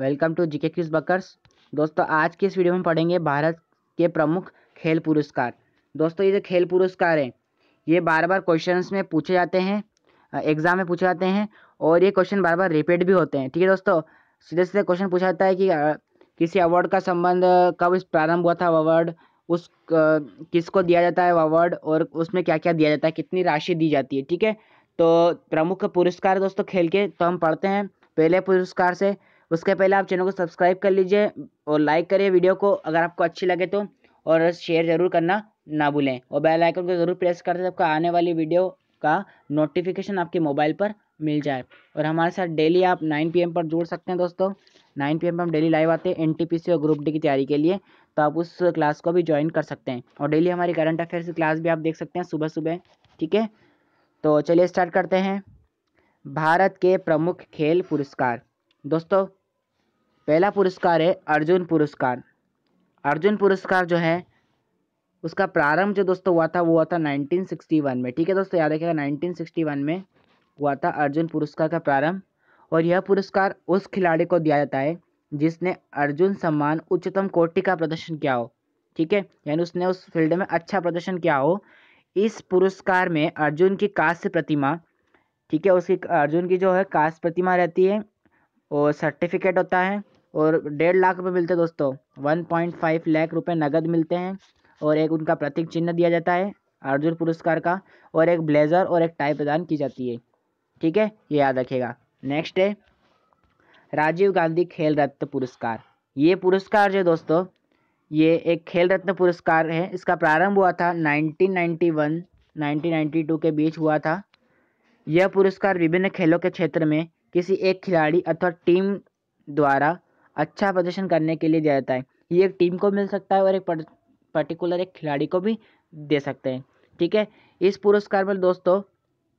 welcome to GK क्रिस बकर्स दोस्तों आज के इस वीडियो में पढ़ेंगे भारत के प्रमुख खेल पुरस्कार दोस्तों ये जो खेल पुरस्कार हैं ये बार बार क्वेश्चंस में पूछे जाते हैं एग्जाम में पूछे जाते हैं और ये क्वेश्चन बार बार रिपीट भी होते हैं ठीक है दोस्तों सीधे सीधे क्वेश्चन पूछा जाता है कि किसी अवार्ड का संबंध कब प्रारंभ हुआ था अवार्ड उस किसको दिया जाता है अवार्ड और उसमें क्या क्या दिया जाता है कितनी राशि दी जाती है ठीक है तो प्रमुख पुरस्कार दोस्तों खेल के तो हम पढ़ते हैं पहले पुरस्कार से उसके पहले आप चैनल को सब्सक्राइब कर लीजिए और लाइक करिए वीडियो को अगर आपको अच्छी लगे तो और शेयर ज़रूर करना ना भूलें और बेल आइकन को ज़रूर प्रेस कर दें आपका आने वाली वीडियो का नोटिफिकेशन आपके मोबाइल पर मिल जाए और हमारे साथ डेली आप 9 पीएम पर जुड़ सकते हैं दोस्तों 9 पीएम पर हम डेली लाइव आते हैं एनटीपीसी और ग्रुप डी की तैयारी के लिए तो आप उस क्लास को भी ज्वाइन कर सकते हैं और डेली हमारी करंट अफेयर्स की क्लास भी आप देख सकते हैं सुबह सुबह ठीक है तो चलिए स्टार्ट करते हैं भारत के प्रमुख खेल पुरस्कार दोस्तों पहला पुरस्कार है अर्जुन पुरस्कार अर्जुन पुरस्कार जो है उसका प्रारंभ जो दोस्तों हुआ था वो हुआ था 1961 में ठीक है दोस्तों याद रखिएगा 1961 में हुआ था अर्जुन पुरस्कार का प्रारंभ और यह पुरस्कार उस खिलाड़ी को दिया जाता है जिसने अर्जुन सम्मान उच्चतम कोटि का प्रदर्शन किया हो ठीक है यानी उसने उस फील्ड में अच्छा प्रदर्शन किया हो इस पुरस्कार में अर्जुन की कांस्य प्रतिमा ठीक है उसकी अर्जुन की जो है कांस्य प्रतिमा रहती है और सर्टिफिकेट होता है और डेढ़ लाख रुपए मिलते हैं दोस्तों वन पॉइंट फाइव लाख रुपए नगद मिलते हैं और एक उनका प्रतीक चिन्ह दिया जाता है अर्जुन पुरस्कार का और एक ब्लेज़र और एक टाई प्रदान की जाती है ठीक है ये याद रखेगा नेक्स्ट है राजीव गांधी खेल रत्न पुरस्कार ये पुरस्कार जो दोस्तों ये एक खेल रत्न पुरस्कार है इसका प्रारंभ हुआ था 1991 1992 के बीच हुआ था यह पुरस्कार विभिन्न खेलों के क्षेत्र में किसी एक खिलाड़ी अथवा टीम द्वारा अच्छा प्रदर्शन करने के लिए दिया जाता है ये एक टीम को मिल सकता है और एक पर्टिकुलर एक खिलाड़ी को भी दे सकते हैं ठीक है इस पुरस्कार में दोस्तों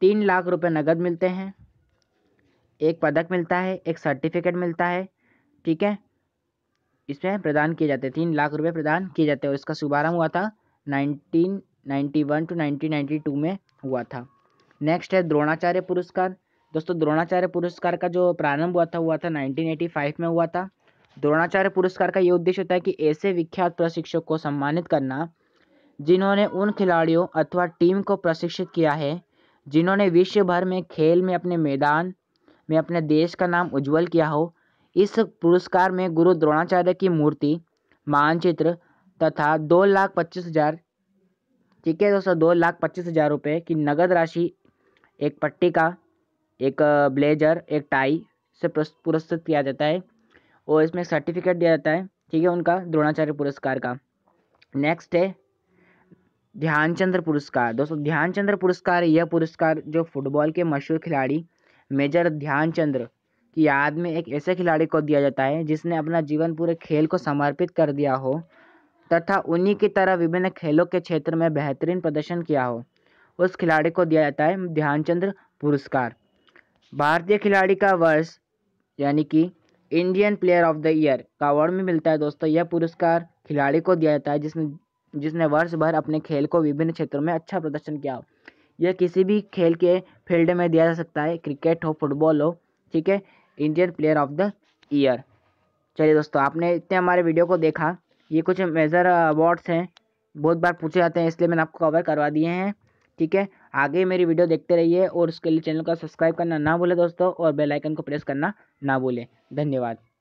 तीन लाख रुपये नगद मिलते हैं एक पदक मिलता है एक सर्टिफिकेट मिलता है ठीक है इसमें प्रदान किए जाते हैं तीन लाख रुपए प्रदान किए जाते हैं और इसका शुभारंभ हुआ था nineteen ninety one to nineteen ninety two में हुआ था नेक्स्ट है द्रोणाचार्य पुरस्कार दोस्तों द्रोणाचार्य पुरस्कार का जो प्रारंभ हुआ था हुआ था 1985 में हुआ था द्रोणाचार्य पुरस्कार का ये उद्देश्य होता है कि ऐसे विख्यात प्रशिक्षक को सम्मानित करना जिन्होंने उन खिलाड़ियों अथवा टीम को प्रशिक्षित किया है जिन्होंने विश्व भर में खेल में अपने मैदान में अपने देश का नाम उज्जवल किया हो इस पुरस्कार में गुरु द्रोणाचार्य की मूर्ति मानचित्र तथा दो लाख पच्चीस हजार ठीक है दोस्तों दो लाख पच्चीस हजार रुपये की नगद राशि एक पट्टी का एक ब्लेजर एक टाई से पुरस्कृत किया जाता है और इसमें सर्टिफिकेट दिया जाता है ठीक है उनका द्रोणाचार्य पुरस्कार का नेक्स्ट है ध्यानचंद्र पुरस्कार दोस्तों ध्यानचंद्र पुरस्कार यह पुरस्कार जो फुटबॉल के मशहूर खिलाड़ी मेजर ध्यानचंद्र की याद में एक ऐसे खिलाड़ी को दिया जाता है जिसने अपना जीवन पूरे खेल को समर्पित कर दिया हो तथा उन्हीं की तरह विभिन्न खेलों के क्षेत्र में बेहतरीन प्रदर्शन किया हो उस खिलाड़ी को दिया जाता है ध्यानचंद्र पुरस्कार भारतीय खिलाड़ी का वर्ष यानी कि Indian player of the year का अवार्ड भी मिलता है दोस्तों यह पुरस्कार खिलाड़ी को दिया जाता है जिसने जिसने वर्ष भर अपने खेल को विभिन्न क्षेत्रों में अच्छा प्रदर्शन किया हो यह किसी भी खेल के फील्ड में दिया जा सकता है क्रिकेट हो फुटबॉल हो ठीक है Indian player of the year चलिए दोस्तों आपने इतने हमारे वीडियो को देखा ये कुछ मेजर अवार्ड्स हैं बहुत बार पूछे जाते हैं इसलिए मैंने आपको कवर करवा दिए हैं ठीक है आगे मेरी वीडियो देखते रहिए और उसके लिए चैनल को सब्सक्राइब करना ना भूलें दोस्तों और बेलाइकन को प्रेस करना ना भूलें धन्यवाद